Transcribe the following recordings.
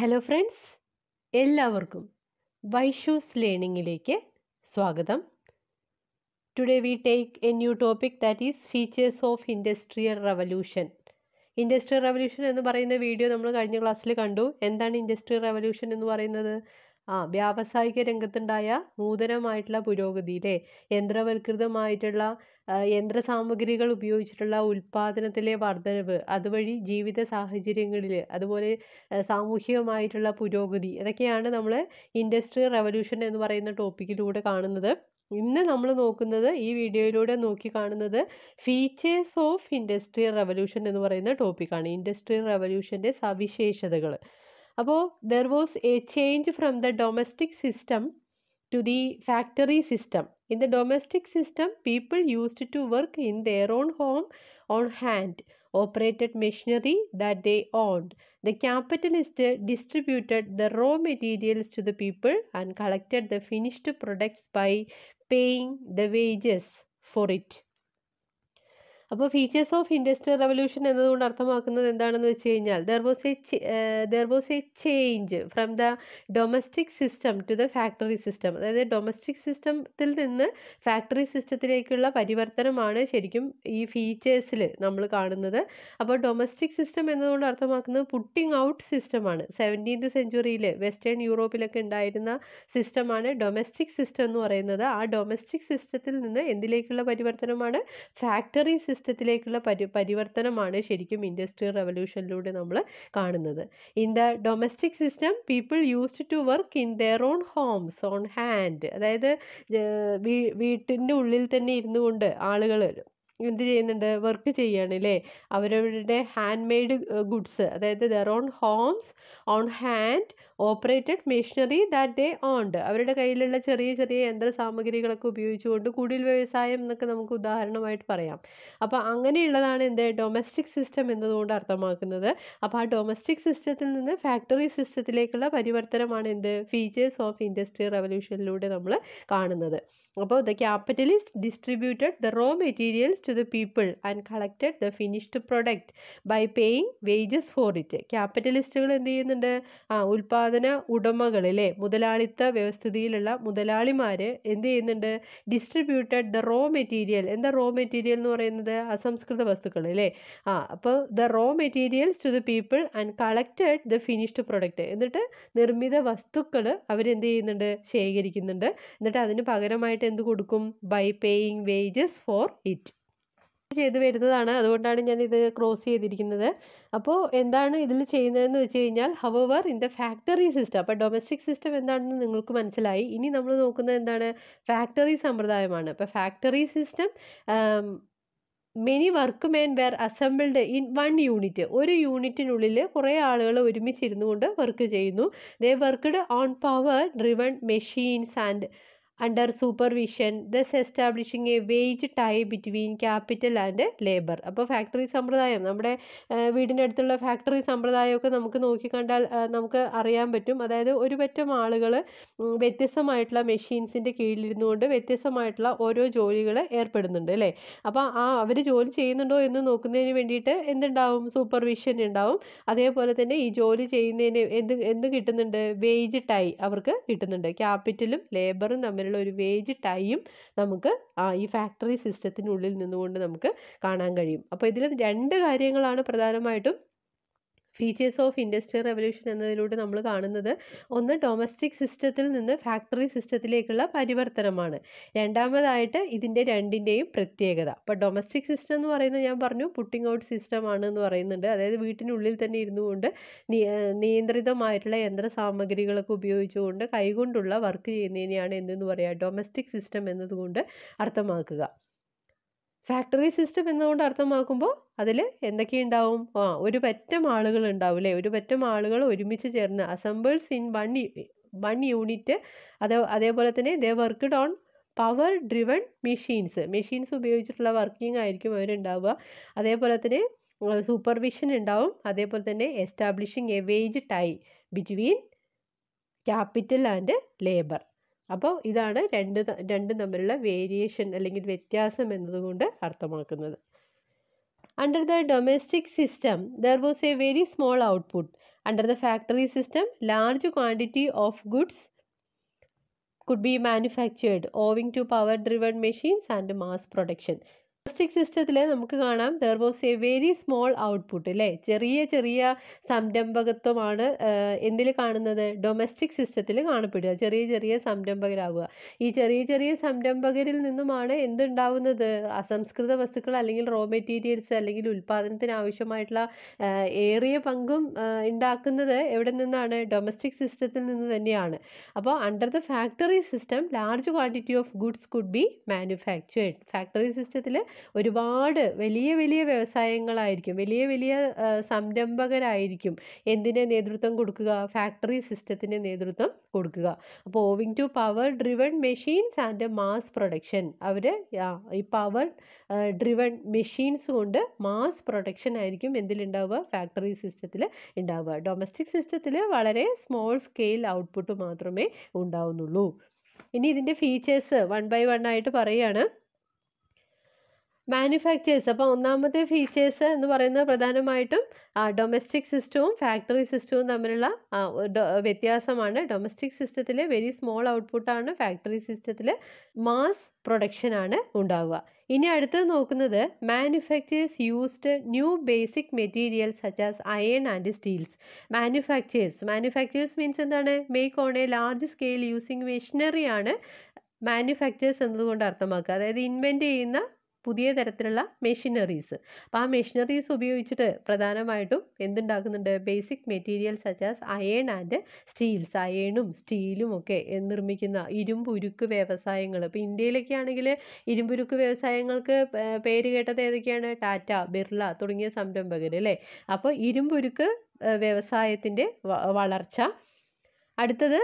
Hello friends എല്ലാവർക്കും വൈഷൂസ് ലേണിങ്ങിലേക്ക് സ്വാഗതം today we take a new topic that is features of industrial revolution industrial revolution എന്ന് പറയുന്ന video നമ്മൾ കഴിഞ്ഞ ക്ലാസ്സിൽ കണ്ടു എന്താണ് ഇൻഡസ്ട്രിയൽ റവല്യൂഷൻ എന്ന് പറയുന്നത് ആ വ്യാവസായിക രംഗത്തുണ്ടായ നൂതനമായിട്ടുള്ള പുരോഗതി അല്ലേ യന്ത്രവൽകൃതമായിട്ടുള്ള യന്ത്രസാമഗ്രികൾ ഉപയോഗിച്ചിട്ടുള്ള ഉൽപ്പാദനത്തിലെ വർദ്ധനവ് അതുവഴി ജീവിത സാഹചര്യങ്ങളിൽ അതുപോലെ സാമൂഹികമായിട്ടുള്ള പുരോഗതി ഇതൊക്കെയാണ് നമ്മൾ ഇൻഡസ്ട്രിയൽ റവല്യൂഷൻ എന്ന് പറയുന്ന ടോപ്പിക്കിലൂടെ കാണുന്നത് ഇന്ന് നമ്മൾ നോക്കുന്നത് ഈ വീഡിയോയിലൂടെ നോക്കി കാണുന്നത് ഫീച്ചേഴ്സ് ഓഫ് ഇൻഡസ്ട്രിയൽ റവല്യൂഷൻ എന്ന് പറയുന്ന ടോപ്പിക്കാണ് ഇൻഡസ്ട്രിയൽ റവല്യൂഷൻ്റെ സവിശേഷതകൾ അപ്പോൾ there was a change from the domestic system to the factory system In the domestic system, people used to work in their own home on hand, operated machinery that they owned. The capitalist distributed the raw materials to the people and collected the finished products by paying the wages for it. അപ്പോൾ features of industrial revolution എന്നതുകൊണ്ട് അർത്ഥമാക്കുന്നത് എന്താണെന്ന് വെച്ച് കഴിഞ്ഞാൽ there was a there was a change from the domestic system to the factory system അതായത് domestic സിസ്റ്റത്തിൽ നിന്ന് factory സിസ്റ്റത്തിലേക്കുള്ള പരിവർത്തനമാണ് ശരിക്കും ഈ ഫീച്ചേഴ്സിൽ നമ്മൾ കാണുന്നത് അപ്പോൾ ഡൊമസ്റ്റിക് സിസ്റ്റം എന്നതുകൊണ്ട് അർത്ഥമാക്കുന്നത് പുട്ടിംഗ് ഔട്ട് സിസ്റ്റമാണ് സെവൻറ്റീൻത് സെഞ്ചുറിയിൽ വെസ്റ്റേൺ യൂറോപ്പിലൊക്കെ ഉണ്ടായിരുന്ന സിസ്റ്റമാണ് ഡൊമസ്റ്റിക് സിസ്റ്റം എന്ന് പറയുന്നത് ആ ഡൊമസ്റ്റിക് സിസ്റ്റത്തിൽ നിന്ന് എന്തിലേക്കുള്ള പരിവർത്തനമാണ് ഫാക്ടറി സിസ്റ്റത്തിലേക്കുള്ള പരി പരിവർത്തനമാണ് ശരിക്കും ഇൻഡസ്ട്രിയൽ റവല്യൂഷനിലൂടെ നമ്മൾ കാണുന്നത് in the domestic system people used to work in their own homes on hand അതായത് വീട്ടിൻ്റെ ഉള്ളിൽ തന്നെ ഇരുന്നു കൊണ്ട് ആളുകൾ എന്ത് ചെയ്യുന്നുണ്ട് വർക്ക് ചെയ്യുകയാണ് അല്ലേ അവരവരുടെ ഹാൻഡ് മെയ്ഡ് ഗുഡ്സ് അതായത് their own homes on hand operated machinery that they owned അവരുടെ കയ്യിലുള്ള ചെറിയ ചെറിയ യന്ത്ര സാമഗ്രികളൊക്കെ ഉപയോഗിച്ചുകൊണ്ട് കുടിൽ വ്യവസായം എന്നൊക്കെ നമുക്ക് ഉദാഹരണമായിട്ട് പറയാം അപ്പോൾ അങ്ങനെയുള്ളതാണ് എന്ത് ഡൊമസ്റ്റിക് സിസ്റ്റം എന്നതുകൊണ്ട് അർത്ഥമാക്കുന്നത് അപ്പോൾ ആ ഡൊമസ്റ്റിക് സിസ്റ്റത്തിൽ നിന്ന് ഫാക്ടറി സിസ്റ്റത്തിലേക്കുള്ള പരിവർത്തനമാണ് എന്ത് ഫീച്ചേഴ്സ് ഓഫ് ഇൻഡസ്ട്രി റവല്യൂഷനിലൂടെ നമ്മൾ കാണുന്നത് അപ്പോൾ the capitalist distributed the raw materials to the people and collected the finished product by paying wages for it ക്യാപിറ്റലിസ്റ്റുകൾ എന്ത് ചെയ്യുന്നുണ്ട് ആ ഉൽപാദന ഉടമകളിലെ മുതലാളിത്ത വ്യവസ്ഥിതിയിലുള്ള മുതലാളിമാർ എന്ത് ചെയ്യുന്നുണ്ട് ഡിസ്ട്രിബ്യൂട്ടഡ് ദ റോ മെറ്റീരിയൽ എന്താ റോ മെറ്റീരിയൽ എന്ന് പറയുന്നത് അസംസ്കൃത വസ്തുക്കൾ അല്ലേ ആ അപ്പോൾ the raw materials to the people and collected the finished product എന്നിട്ട് നിർമ്മിത വസ്തുക്കൾ അവരെന്ത് ചെയ്യുന്നുണ്ട് ശേഖരിക്കുന്നുണ്ട് എന്നിട്ട് അതിന് പകരമായിട്ട് എന്ത് കൊടുക്കും by paying wages for it ചെയ്ത് വരുന്നതാണ് അതുകൊണ്ടാണ് ഞാൻ ഇത് ക്രോസ് ചെയ്തിരിക്കുന്നത് അപ്പോൾ എന്താണ് ഇതിൽ ചെയ്യുന്നതെന്ന് വെച്ച് കഴിഞ്ഞാൽ however in the factory system അപ്പോൾ ഡൊമസ്റ്റിക് സിസ്റ്റം എന്താണെന്ന് നിങ്ങൾക്ക് മനസ്സിലായി ഇനി നമ്മൾ നോക്കുന്നത് എന്താണ് ഫാക്ടറി സമ്പ്രദായമാണ് അപ്പോൾ factory system many work men were assembled in one unit ഒരു യൂണിറ്റിനുള്ളിൽ കുറേ ആളുകൾ ഒരുമിച്ചിരുന്നു കൊണ്ട് വർക്ക് ചെയ്യുന്നു they worked on power driven machines and under supervision thus establishing a wage tie between capital and labour അപ്പോൾ ഫാക്ടറി സമ്പ്രദായം നമ്മുടെ വീടിനടുത്തുള്ള ഫാക്ടറി സമ്പ്രദായമൊക്കെ നമുക്ക് നോക്കിക്കണ്ടാൽ നമുക്ക് അറിയാൻ പറ്റും അതായത് ഒരു പറ്റം ആളുകൾ വ്യത്യസ്തമായിട്ടുള്ള മെഷീൻസിൻ്റെ കീഴിലിരുന്നു കൊണ്ട് വ്യത്യസ്തമായിട്ടുള്ള ഓരോ ജോലികൾ ഏർപ്പെടുന്നുണ്ട് അല്ലേ അപ്പോൾ ആ അവർ ജോലി ചെയ്യുന്നുണ്ടോ എന്ന് നോക്കുന്നതിന് വേണ്ടിയിട്ട് എന്തുണ്ടാവും സൂപ്പർവിഷൻ ഉണ്ടാവും അതേപോലെ തന്നെ ഈ ജോലി ചെയ്യുന്നതിന് എന്ത് എന്ത് കിട്ടുന്നുണ്ട് വേജ് ടൈ അവർക്ക് കിട്ടുന്നുണ്ട് ക്യാപിറ്റലും ലേബറും തമ്മിലുള്ള തരത്തിലുള്ള ഒരു വേജ് ടൈം നമുക്ക് ഈ ഫാക്ടറി സിസ്റ്റത്തിനുള്ളിൽ നിന്നുകൊണ്ട് നമുക്ക് കാണാൻ കഴിയും അപ്പോൾ ഇതിൽ രണ്ട് കാര്യങ്ങളാണ് പ്രധാനമായിട്ടും ഫീച്ചേഴ്സ് ഓഫ് ഇൻഡസ്ട്രിയൽ റെവല്യൂഷൻ എന്നതിലൂടെ നമ്മൾ കാണുന്നത് ഒന്ന് ഡൊമസ്റ്റിക് സിസ്റ്റത്തിൽ നിന്ന് ഫാക്ടറി സിസ്റ്റത്തിലേക്കുള്ള പരിവർത്തനമാണ് രണ്ടാമതായിട്ട് ഇതിൻ്റെ രണ്ടിൻ്റെയും പ്രത്യേകത അപ്പോൾ ഡൊമസ്റ്റിക് സിസ്റ്റം എന്ന് പറയുന്നത് ഞാൻ പറഞ്ഞു പുട്ടിംഗ് ഔട്ട് സിസ്റ്റം ആണ് എന്ന് പറയുന്നുണ്ട് അതായത് വീട്ടിനുള്ളിൽ തന്നെ ഇരുന്നു കൊണ്ട് നിയന്ത്രിതമായിട്ടുള്ള യന്ത്ര സാമഗ്രികളൊക്കെ ഉപയോഗിച്ചുകൊണ്ട് കൈകൊണ്ടുള്ള വർക്ക് ചെയ്യുന്നതിനെയാണ് എന്തെന്ന് പറയുക ഡൊമസ്റ്റിക് സിസ്റ്റം എന്നതുകൊണ്ട് അർത്ഥമാക്കുക ഫാക്ടറി സിസ്റ്റം എന്നുകൊണ്ട് അർത്ഥമാക്കുമ്പോൾ അതിൽ എന്തൊക്കെയുണ്ടാവും ആ ഒരു പറ്റം ആളുകൾ ഉണ്ടാവും അല്ലേ ഒരു പറ്റം ആളുകൾ ഒരുമിച്ച് ചേർന്ന് assembles in one one unit അതേ അതേപോലെ തന്നെ they worked on power driven machines machines ഉപയോഗിച്ചിട്ടുള്ള വർക്കിംഗ് ആയിരിക്കും അവരുണ്ടാവുക അതേപോലെ തന്നെ സൂപ്പർവിഷൻ ഉണ്ടാവും അതേപോലെ തന്നെ establishing a wage tie between capital and labour അപ്പോൾ ഇതാണ് രണ്ട് രണ്ടും തമ്മിലുള്ള വേരിയേഷൻ അല്ലെങ്കിൽ വ്യത്യാസം എന്നതുകൊണ്ട് അർത്ഥമാക്കുന്നത് under the domestic system there was a very small output under the factory system large quantity of goods could be manufactured owing to power driven machines and mass production domestic സിസ്റ്റത്തിൽ നമുക്ക് കാണാം there was a very small output അല്ലേ ചെറിയ ചെറിയ സംരംഭകത്വമാണ് എന്തിൽ കാണുന്നത് domestic സിസ്റ്റത്തിൽ കാണപ്പെടുക ചെറിയ ചെറിയ സംരംഭകരാവുക ഈ ചെറിയ ചെറിയ സംരംഭകരിൽ നിന്നുമാണ് എന്തുണ്ടാവുന്നത് അസംസ്കൃത വസ്തുക്കൾ അല്ലെങ്കിൽ റോ മെറ്റീരിയൽസ് അല്ലെങ്കിൽ ഉൽപ്പാദനത്തിന് ആവശ്യമായിട്ടുള്ള ഏറിയ പങ്കും ഉണ്ടാക്കുന്നത് എവിടെ നിന്നാണ് ഡൊമസ്റ്റിക് സിസ്റ്റത്തിൽ നിന്ന് തന്നെയാണ് അപ്പോൾ under the factory system large quantity of goods could be manufactured factory സിസ്റ്റത്തിൽ ഒരുപാട് വലിയ വലിയ വ്യവസായങ്ങളായിരിക്കും വലിയ വലിയ സംരംഭകരായിരിക്കും എന്തിനെ നേതൃത്വം കൊടുക്കുക ഫാക്ടറി സിസ്റ്റത്തിന് നേതൃത്വം കൊടുക്കുക അപ്പോൾ owing to power driven machines and mass production അവർ ഈ പവർ ഡ്രിവൺ മെഷീൻസ് കൊണ്ട് മാസ് പ്രൊഡക്ഷൻ ആയിരിക്കും എന്തിലുണ്ടാവുക ഫാക്ടറി സിസ്റ്റത്തിൽ ഉണ്ടാവുക ഡൊമസ്റ്റിക് സിസ്റ്റത്തിൽ വളരെ സ്മോൾ സ്കെയിൽ ഔട്ട്പുട്ട് മാത്രമേ ഉണ്ടാവുന്നുള്ളൂ ഇനി ഇതിൻ്റെ ഫീച്ചേഴ്സ് വൺ ബൈ വൺ ആയിട്ട് പറയുകയാണ് മാനുഫാക്ചേഴ്സ് അപ്പോൾ ഒന്നാമത്തെ ഫീച്ചേഴ്സ് എന്ന് പറയുന്നത് പ്രധാനമായിട്ടും ഡൊമസ്റ്റിക് സിസ്റ്റവും ഫാക്ടറി സിസ്റ്റവും തമ്മിലുള്ള വ്യത്യാസമാണ് ഡൊമസ്റ്റിക് സിസ്റ്റത്തിൽ വെരി സ്മോൾ ഔട്ട്പുട്ടാണ് ഫാക്ടറി സിസ്റ്റത്തിൽ മാസ് പ്രൊഡക്ഷനാണ് ഉണ്ടാവുക ഇനി അടുത്തത് നോക്കുന്നത് manufacturers used new basic material such as iron and steels manufacturers manufacturers means എന്താണ് make on a large scale using machinery ആണ് മാനുഫാക്ചേഴ്സ് എന്നതുകൊണ്ട് അർത്ഥമാക്കുക അതായത് ഇൻവെൻറ്റ് ചെയ്യുന്ന പുതിയ തരത്തിലുള്ള മെഷീനറീസ് അപ്പോൾ ആ മെഷീനറീസ് ഉപയോഗിച്ചിട്ട് പ്രധാനമായിട്ടും എന്തുണ്ടാക്കുന്നുണ്ട് basic material such as iron and steels അയേണും സ്റ്റീലും ഒക്കെ നിർമ്മിക്കുന്ന ഇരുമ്പുരുക്ക് വ്യവസായങ്ങൾ ഇപ്പോൾ ഇന്ത്യയിലൊക്കെ ആണെങ്കിൽ ഇരുമ്പുരുക്ക് വ്യവസായങ്ങൾക്ക് പേര് കേട്ടത് ഏതൊക്കെയാണ് ടാറ്റ ബിർള തുടങ്ങിയ സംരംഭകർ അല്ലേ അപ്പോൾ ഇരുമ്പുരുക്ക് വ്യവസായത്തിൻ്റെ വളർച്ച അടുത്തത്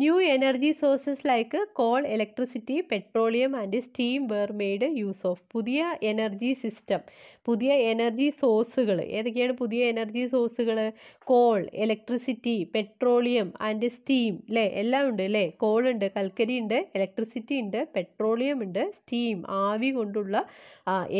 new energy sources like coal electricity petroleum and steam were made use of. പുതിയ എനർജി സിസ്റ്റം പുതിയ എനർജി സോഴ്സുകൾ ഏതൊക്കെയാണ് പുതിയ എനർജി സോഴ്സുകൾ coal electricity petroleum and steam അല്ലേ എല്ലാം ഉണ്ട് അല്ലേ കോൾ ഉണ്ട് കൽക്കരി ഉണ്ട് ഇലക്ട്രിസിറ്റി ഉണ്ട് പെട്രോളിയം ഉണ്ട് സ്റ്റീം ആവി കൊണ്ടുള്ള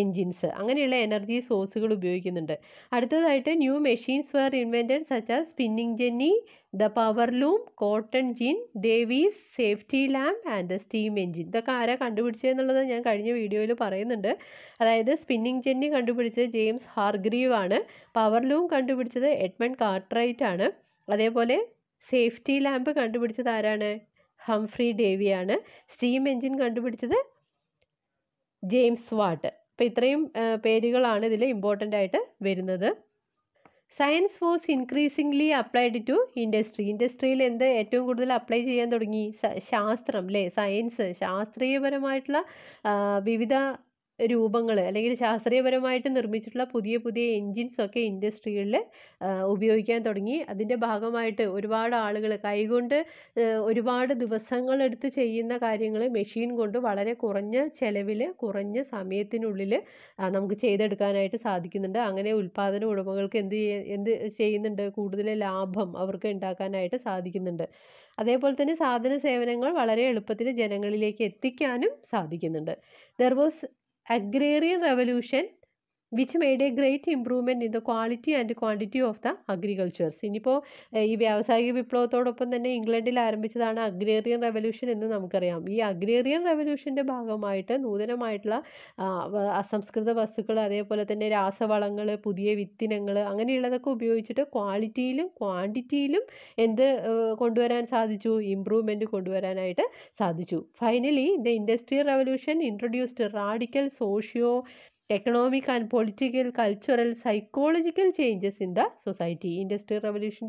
എൻജിൻസ് അങ്ങനെയുള്ള എനർജി സോഴ്സുകൾ ഉപയോഗിക്കുന്നുണ്ട് അടുത്തതായിട്ട് new machines were invented such a spinning jenny the power loom cotton gin Davy's safety lamp and the steam engine ഇതൊക്കെ ആരാ കണ്ടുപിടിച്ചതെന്നുള്ളത് ഞാൻ കഴിഞ്ഞ വീഡിയോയിൽ പറയുന്നുണ്ട് അതായത് സ്പിന്നിങ് ജെന്നി കണ്ടുപിടിച്ചത് ജെയിംസ് ഹാർഗ്രീവ് ആണ് പവർ ലൂം കണ്ടുപിടിച്ചത് എഡ്മൺ കാർട്ട്റൈറ്റ് ആണ് അതേപോലെ സേഫ്റ്റി ലാമ്പ് കണ്ടുപിടിച്ചത് ആരാണ് ഹംഫ്രി ആണ് സ്റ്റീം എഞ്ചിൻ കണ്ടുപിടിച്ചത് ജെയിംസ് വാട്ട് അപ്പോൾ ഇത്രയും പേരുകളാണ് ഇതിൽ ഇമ്പോർട്ടൻ്റ് ആയിട്ട് വരുന്നത് science was increasingly applied to industry ഇൻഡസ്ട്രിയിൽ എന്ത് ഏറ്റവും കൂടുതൽ അപ്ലൈ ചെയ്യാൻ തുടങ്ങി ശാസ്ത്രം അല്ലേ സയൻസ് ശാസ്ത്രീയപരമായിട്ടുള്ള വിവിധ രൂപങ്ങൾ അല്ലെങ്കിൽ ശാസ്ത്രീയപരമായിട്ട് നിർമ്മിച്ചിട്ടുള്ള പുതിയ പുതിയ ഒക്കെ ഇൻഡസ്ട്രികളിൽ ഉപയോഗിക്കാൻ തുടങ്ങി അതിൻ്റെ ഭാഗമായിട്ട് ഒരുപാട് ആളുകൾ കൈകൊണ്ട് ഒരുപാട് ദിവസങ്ങളെടുത്ത് ചെയ്യുന്ന കാര്യങ്ങൾ മെഷീൻ കൊണ്ട് വളരെ കുറഞ്ഞ ചിലവിൽ കുറഞ്ഞ സമയത്തിനുള്ളിൽ നമുക്ക് ചെയ്തെടുക്കാനായിട്ട് സാധിക്കുന്നുണ്ട് അങ്ങനെ ഉൽപ്പാദന ഉടമകൾക്ക് എന്ത് എന്ത് ചെയ്യുന്നുണ്ട് കൂടുതൽ ലാഭം അവർക്ക് ഉണ്ടാക്കാനായിട്ട് സാധിക്കുന്നുണ്ട് അതേപോലെ തന്നെ സാധന സേവനങ്ങൾ വളരെ എളുപ്പത്തിൽ ജനങ്ങളിലേക്ക് എത്തിക്കാനും സാധിക്കുന്നുണ്ട് there was agrarian revolution which made a great improvement in the quality and quantity of the agricultures ഇനിയിപ്പോൾ ഈ വ്യാവസായിക വിപ്ലവത്തോടൊപ്പം തന്നെ ഇംഗ്ലണ്ടിൽ ആരംഭിച്ചതാണ് അഗ്രേറിയൻ റെവല്യൂഷൻ എന്ന് നമുക്കറിയാം ഈ അഗ്രേറിയൻ റവല്യൂഷൻ്റെ ഭാഗമായിട്ട് നൂതനമായിട്ടുള്ള അസംസ്കൃത വസ്തുക്കൾ അതേപോലെ തന്നെ രാസവളങ്ങൾ പുതിയ വിത്തിനങ്ങൾ അങ്ങനെയുള്ളതൊക്കെ ഉപയോഗിച്ചിട്ട് ക്വാളിറ്റിയിലും ക്വാണ്ടിറ്റിയിലും എന്ത് കൊണ്ടുവരാൻ സാധിച്ചു ഇമ്പ്രൂവ്മെൻറ്റ് കൊണ്ടുവരാനായിട്ട് സാധിച്ചു finally the industrial revolution introduced radical socio economic and political cultural psychological changes in the society industrial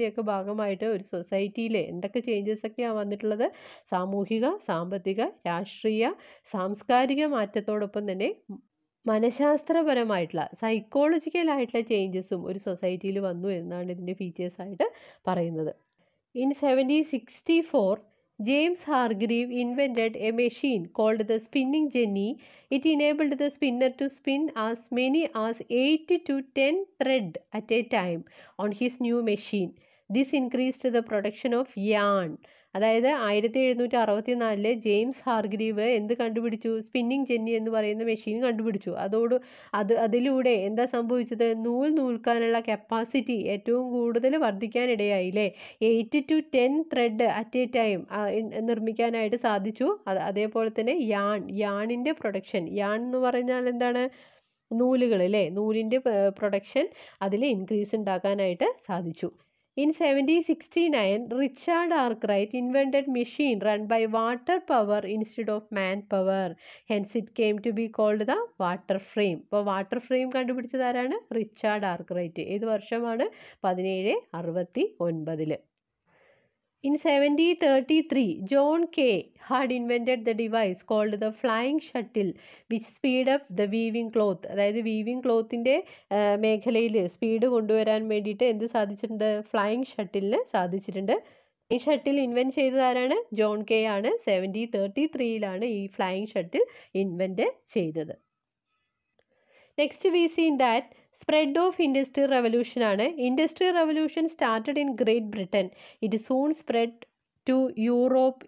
ഒക്കെ ഭാഗമായിട്ട് ഒരു സൊസൈറ്റിയിൽ എന്തൊക്കെ ചേഞ്ചസ് ഒക്കെയാണ് വന്നിട്ടുള്ളത് സാമൂഹിക സാമ്പത്തിക രാഷ്ട്രീയ സാംസ്കാരിക മാറ്റത്തോടൊപ്പം തന്നെ മനഃശാസ്ത്രപരമായിട്ടുള്ള ആയിട്ടുള്ള ചേഞ്ചസും ഒരു സൊസൈറ്റിയിൽ വന്നു എന്നാണ് ഇതിൻ്റെ ഫീച്ചേഴ്സായിട്ട് പറയുന്നത് in seventeen sixty four James Hargreave invented a machine called the spinning jenny. It enabled the spinner to spin as many as 8 to 10 thread at a time on his new machine. This increased the production of yarn. അതായത് ആയിരത്തി എഴുന്നൂറ്റി അറുപത്തി നാലില് James ഹാർഗ്രീവ് എന്ത് കണ്ടുപിടിച്ചു spinning Jenny എന്ന് പറയുന്ന machine കണ്ടുപിടിച്ചു അതോട് അത് അതിലൂടെ എന്താ സംഭവിച്ചത് നൂൽ നൂൽക്കാനുള്ള കപ്പാസിറ്റി ഏറ്റവും കൂടുതൽ വർദ്ധിക്കാനിടയായില്ലേ eight to ten thread at a time നിർമ്മിക്കാനായിട്ട് സാധിച്ചു അതേപോലെ തന്നെ യാൺ യാണിൻ്റെ പ്രൊഡക്ഷൻ യാൺ എന്ന് പറഞ്ഞാൽ എന്താണ് നൂലുകൾ അല്ലേ നൂലിൻ്റെ പ്രൊഡക്ഷൻ അതിൽ ഇൻക്രീസ് ഉണ്ടാക്കാനായിട്ട് സാധിച്ചു in seventeen sixty nine Richard Arkwright invented machine run by water power institute of man power hence it came to be called the water frame ഇപ്പോൾ വാട്ടർ ഫ്രെയിം കണ്ടുപിടിച്ചതാരാണ് ആരാണ് റിച്ചാർഡ് ആർക്രൈറ്റ് ഏത് വർഷമാണ് പതിനേഴ് അറുപത്തി ഒൻപതിൽ thirty three John Kay had invented the device called the flying shuttle which speed up the weaving cloth. അതായത് weaving ക്ലോത്തിൻ്റെ മേഖലയിൽ സ്പീഡ് കൊണ്ടുവരാൻ വേണ്ടിയിട്ട് എന്ത് സാധിച്ചിട്ടുണ്ട് ഫ്ലൈയിങ് ഷട്ടിലിന് സാധിച്ചിട്ടുണ്ട് ഈ ഷട്ടിൽ ഇൻവെൻറ്റ് ചെയ്തതാരാണ് ആരാണ് ജോൺ കെ ആണ് സെവൻറ്റി തേർട്ടി ത്രീയിലാണ് ഈ ഫ്ലൈയിങ് ഷട്ടിൽ ഇൻവെൻറ്റ് ചെയ്തത് next we seen that spread of industrial റെവല്യൂഷനാണ് industrial revolution started in Great Britain it soon spread to Europe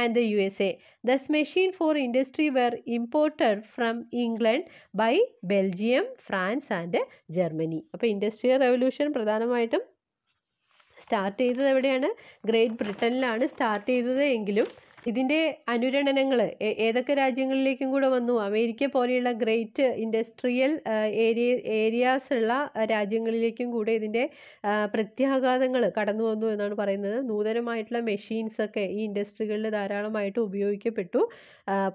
and the U S A thus machine for industry were imported from England by Belgium France and Germany അപ്പോൾ industrial revolution പ്രധാനമായിട്ടും start ചെയ്തത് എവിടെയാണ് great ബ്രിട്ടനിലാണ് start ചെയ്തത് എങ്കിലും ഇതിൻ്റെ അനുരണനങ്ങൾ ഏതൊക്കെ രാജ്യങ്ങളിലേക്കും കൂടെ വന്നു അമേരിക്ക പോലെയുള്ള ഗ്രേറ്റ് ഇൻഡസ്ട്രിയൽ ഏരിയ ഉള്ള രാജ്യങ്ങളിലേക്കും കൂടെ ഇതിൻ്റെ പ്രത്യാഘാതങ്ങൾ കടന്നു വന്നു എന്നാണ് പറയുന്നത് നൂതനമായിട്ടുള്ള മെഷീൻസൊക്കെ ഈ ഇൻഡസ്ട്രികളിൽ ധാരാളമായിട്ട് ഉപയോഗിക്കപ്പെട്ടു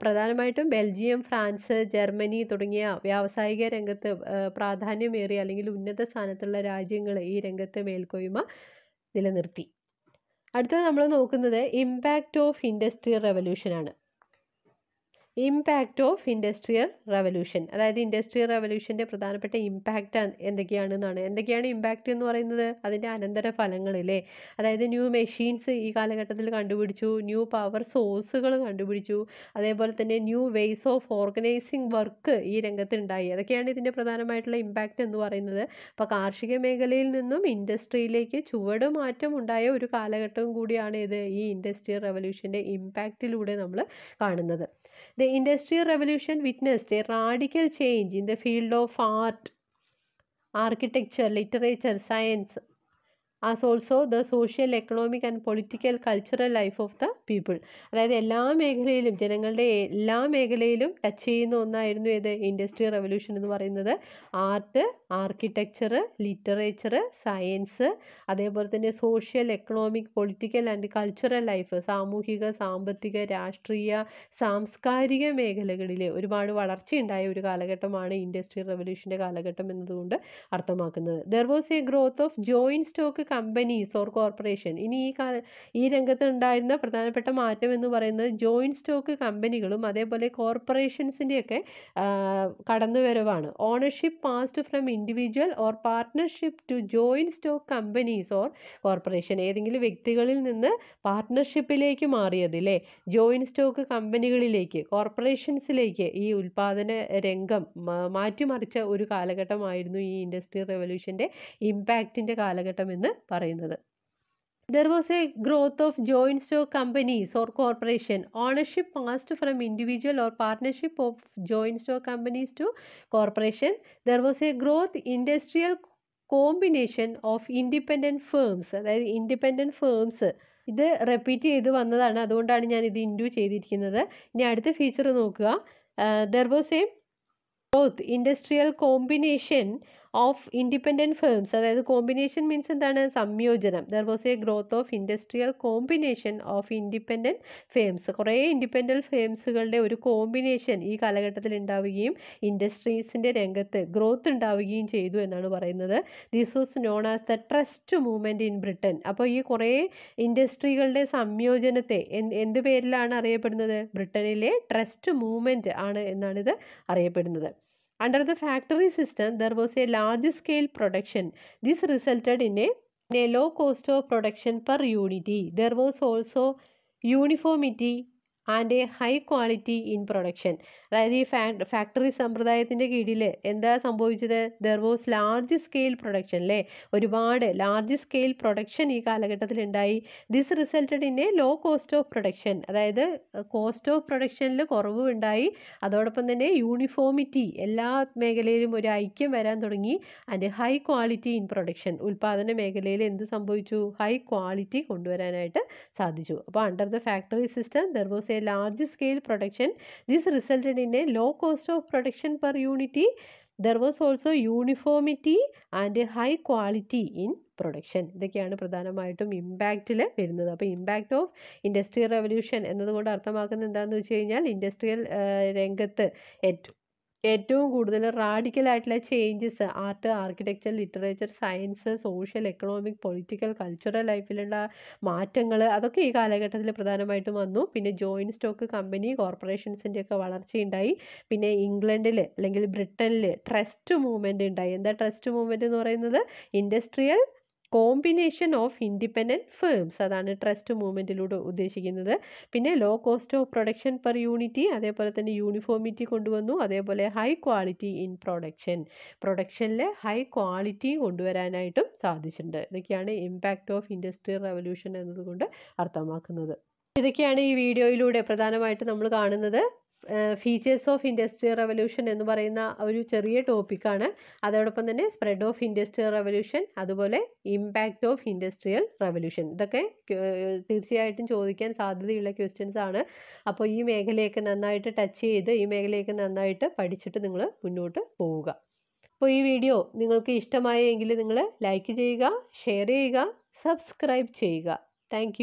പ്രധാനമായിട്ടും ബെൽജിയം ഫ്രാൻസ് ജർമ്മനി തുടങ്ങിയ വ്യാവസായിക രംഗത്ത് പ്രാധാന്യമേറിയ അല്ലെങ്കിൽ ഉന്നത സ്ഥാനത്തുള്ള രാജ്യങ്ങൾ ഈ രംഗത്തെ മേൽക്കോയ്മ നിലനിർത്തി അടുത്തത് നമ്മൾ നോക്കുന്നത് ഇമ്പാക്റ്റ് ഓഫ് ഇൻഡസ്ട്രിയൽ റെവല്യൂഷനാണ് ഇമ്പാക്റ്റ് ഓഫ് ഇൻഡസ്ട്രിയൽ റവല്യൂഷൻ അതായത് ഇൻഡസ്ട്രിയൽ റവല്യൂഷൻ്റെ പ്രധാനപ്പെട്ട ഇമ്പാക്റ്റ് എന്തൊക്കെയാണെന്നാണ് എന്തൊക്കെയാണ് ഇമ്പാക്റ്റ് എന്ന് പറയുന്നത് അതിൻ്റെ അനന്തര ഫലങ്ങളില്ലേ അതായത് ന്യൂ മെഷീൻസ് ഈ കാലഘട്ടത്തിൽ കണ്ടുപിടിച്ചു ന്യൂ പവർ സോഴ്സുകൾ കണ്ടുപിടിച്ചു അതേപോലെ തന്നെ new ways of organising work ഈ രംഗത്തുണ്ടായി അതൊക്കെയാണ് ഇതിൻ്റെ പ്രധാനമായിട്ടുള്ള ഇമ്പാക്റ്റ് എന്ന് പറയുന്നത് അപ്പോൾ കാർഷിക മേഖലയിൽ നിന്നും ഇൻഡസ്ട്രിയിലേക്ക് ചുവട് മാറ്റം ഉണ്ടായ ഒരു കാലഘട്ടവും കൂടിയാണ് ഇത് ഈ ഇൻഡസ്ട്രിയൽ റവല്യൂഷൻ്റെ ഇമ്പാക്റ്റിലൂടെ നമ്മൾ കാണുന്നത് The Industrial Revolution witnessed a radical change in the field of art, architecture, literature, science, as also the social economic and political cultural life of the people അതായത് എല്ലാ മേഖലയിലും ജനങ്ങളുടെ എല്ലാ മേഖലയിലും ടച്ച് ചെയ്യുന്ന ഒന്നായിരുന്നു ഏത് ഇൻഡസ്ട്രിയൽ റെവല്യൂഷൻ എന്ന് പറയുന്നത് ആർട്ട് ആർക്കിടെക്ചർ ലിറ്ററേച്ചർ സയൻസ് അതേപോലെ തന്നെ social economic political and cultural life സാമൂഹിക സാമ്പത്തിക രാഷ്ട്രീയ സാംസ്കാരിക മേഖലകളിൽ ഒരുപാട് വളർച്ചയുണ്ടായ ഒരു കാലഘട്ടമാണ് ഇൻഡസ്ട്രിയൽ റെവല്യൂഷൻ്റെ കാലഘട്ടം എന്നതുകൊണ്ട് അർത്ഥമാക്കുന്നത് there was a growth of joint stock companies or corporation ഇനി ഈ കാല ഈ രംഗത്ത് ഉണ്ടായിരുന്ന പ്രധാനപ്പെട്ട മാറ്റം എന്ന് പറയുന്നത് ജോയിൻറ്റ് സ്റ്റോക്ക് കമ്പനികളും അതേപോലെ കോർപ്പറേഷൻസിൻ്റെയൊക്കെ കടന്നുവരവാണ് ownership passed from individual or partnership to joint stock companies or corporation ഏതെങ്കിലും വ്യക്തികളിൽ നിന്ന് പാർട്ട്ണർഷിപ്പിലേക്ക് മാറിയതില്ലേ ജോയിൻറ്റ് സ്റ്റോക്ക് കമ്പനികളിലേക്ക് കോർപ്പറേഷൻസിലേക്ക് ഈ ഉൽപാദന രംഗം മാറ്റിമറിച്ച ഒരു കാലഘട്ടമായിരുന്നു ഈ ഇൻഡസ്ട്രിയൽ റെവല്യൂഷൻ്റെ ഇമ്പാക്റ്റിൻ്റെ കാലഘട്ടം എന്ന് പറയുന്നത് there was a growth of joint stock companies or corporation ownership passed from individual or partnership of joint stock companies to corporation there was a growth industrial combination of independent firms അതായത് independent firms ഇത് repeat ചെയ്ത് വന്നതാണ് അതുകൊണ്ടാണ് ഞാൻ ഇത് into ചെയ്തിരിക്കുന്നത് ഇനി അടുത്ത ഫീച്ചർ നോക്കുക there was a growth industrial combination of independent firms അതായത് കോമ്പിനേഷൻ മീൻസ് എന്താണ് സംയോജനം there was a growth of industrial combination of independent firms കുറേ ഇൻഡിപെൻഡൻറ്റ് ഫേംസുകളുടെ ഒരു കോമ്പിനേഷൻ ഈ കാലഘട്ടത്തിൽ ഉണ്ടാവുകയും ഇൻഡസ്ട്രീസിൻ്റെ രംഗത്ത് ഗ്രോത്ത് ഉണ്ടാവുകയും ചെയ്തു എന്നാണ് പറയുന്നത് this was known as the trust movement in Britain അപ്പോൾ ഈ കുറേ ഇൻഡസ്ട്രികളുടെ സംയോജനത്തെ എന്ത് പേരിലാണ് അറിയപ്പെടുന്നത് ബ്രിട്ടനിലെ ട്രസ്റ്റ് മൂവ്മെൻറ്റ് ആണ് എന്നാണിത് അറിയപ്പെടുന്നത് Under the factory system, there was a large scale production. This resulted in a, in a low cost of production per unity. There was also uniformity and a high quality in production അതായത് ഈ ഫാ factory സമ്പ്രദായത്തിൻ്റെ കീഴിൽ എന്താ സംഭവിച്ചത് there was large scale production അല്ലേ ഒരുപാട് large scale production ഈ കാലഘട്ടത്തിൽ ഉണ്ടായി this resulted in a low cost of production അതായത് കോസ്റ്റ് ഓഫ് പ്രൊഡക്ഷനിൽ കുറവ് ഉണ്ടായി അതോടൊപ്പം തന്നെ യൂണിഫോമിറ്റി എല്ലാ മേഖലയിലും ഒരു ഐക്യം വരാൻ തുടങ്ങി and high quality in production ഉൽപ്പാദന മേഖലയിൽ എന്ത് സംഭവിച്ചു ഹൈ ക്വാളിറ്റി കൊണ്ടുവരാനായിട്ട് സാധിച്ചു അപ്പോൾ under the factory system there was a a large scale production. This resulted in a low cost of production per unity. There was also uniformity and high quality in production ഇതൊക്കെയാണ് പ്രധാനമായിട്ടും ഇമ്പാക്റ്റിൽ വരുന്നത് അപ്പോൾ impact of industrial revolution എന്നതുകൊണ്ട് അർത്ഥമാക്കുന്നത് എന്താണെന്ന് വെച്ച് കഴിഞ്ഞാൽ industrial രംഗത്ത് ഏറ്റവും ഏറ്റവും കൂടുതൽ ആയിട്ടുള്ള changes art architecture literature science social economic political cultural ലൈഫിലുള്ള മാറ്റങ്ങൾ അതൊക്കെ ഈ കാലഘട്ടത്തിൽ പ്രധാനമായിട്ടും വന്നു പിന്നെ ജോയിൻറ്റ് സ്റ്റോക്ക് കമ്പനി കോർപ്പറേഷൻസിൻ്റെ ഒക്കെ വളർച്ചയുണ്ടായി പിന്നെ ഇംഗ്ലണ്ടിൽ അല്ലെങ്കിൽ ബ്രിട്ടനിൽ ട്രസ്റ്റ് മൂവ്മെൻ്റ് ഉണ്ടായി എന്താ ട്രസ്റ്റ് മൂവ്മെൻ്റ് എന്ന് പറയുന്നത് industrial combination of independent firms അതാണ് ട്രസ്റ്റ് മൂവ്മെൻറ്റിലൂടെ ഉദ്ദേശിക്കുന്നത് പിന്നെ low cost of production per unity അതേപോലെ തന്നെ യൂണിഫോമിറ്റി കൊണ്ടുവന്നു അതേപോലെ high quality in production production high quality കൊണ്ടുവരാനായിട്ടും സാധിച്ചിട്ടുണ്ട് ഇതൊക്കെയാണ് ഇമ്പാക്റ്റ് ഓഫ് ഇൻഡസ്ട്രിയൽ റവല്യൂഷൻ എന്നതുകൊണ്ട് അർത്ഥമാക്കുന്നത് ഇതൊക്കെയാണ് ഈ വീഡിയോയിലൂടെ പ്രധാനമായിട്ട് നമ്മൾ കാണുന്നത് ഫീച്ചേഴ്സ് ഓഫ് ഇൻഡസ്ട്രിയൽ റവല്യൂഷൻ എന്ന് പറയുന്ന ഒരു ചെറിയ ടോപ്പിക്കാണ് അതോടൊപ്പം തന്നെ സ്പ്രെഡ് ഓഫ് ഇൻഡസ്ട്രിയൽ റവല്യൂഷൻ അതുപോലെ ഇമ്പാക്റ്റ് ഓഫ് ഇൻഡസ്ട്രിയൽ റവല്യൂഷൻ ഇതൊക്കെ തീർച്ചയായിട്ടും ചോദിക്കാൻ സാധ്യതയുള്ള ക്വസ്റ്റ്യൻസ് ആണ് അപ്പോൾ ഈ മേഖലയൊക്കെ നന്നായിട്ട് ടച്ച് ചെയ്ത് ഈ മേഖലയൊക്കെ നന്നായിട്ട് പഠിച്ചിട്ട് നിങ്ങൾ മുന്നോട്ട് പോവുക അപ്പോൾ ഈ വീഡിയോ നിങ്ങൾക്ക് ഇഷ്ടമായെങ്കിൽ നിങ്ങൾ ലൈക്ക് ചെയ്യുക ഷെയർ ചെയ്യുക സബ്സ്ക്രൈബ് ചെയ്യുക താങ്ക്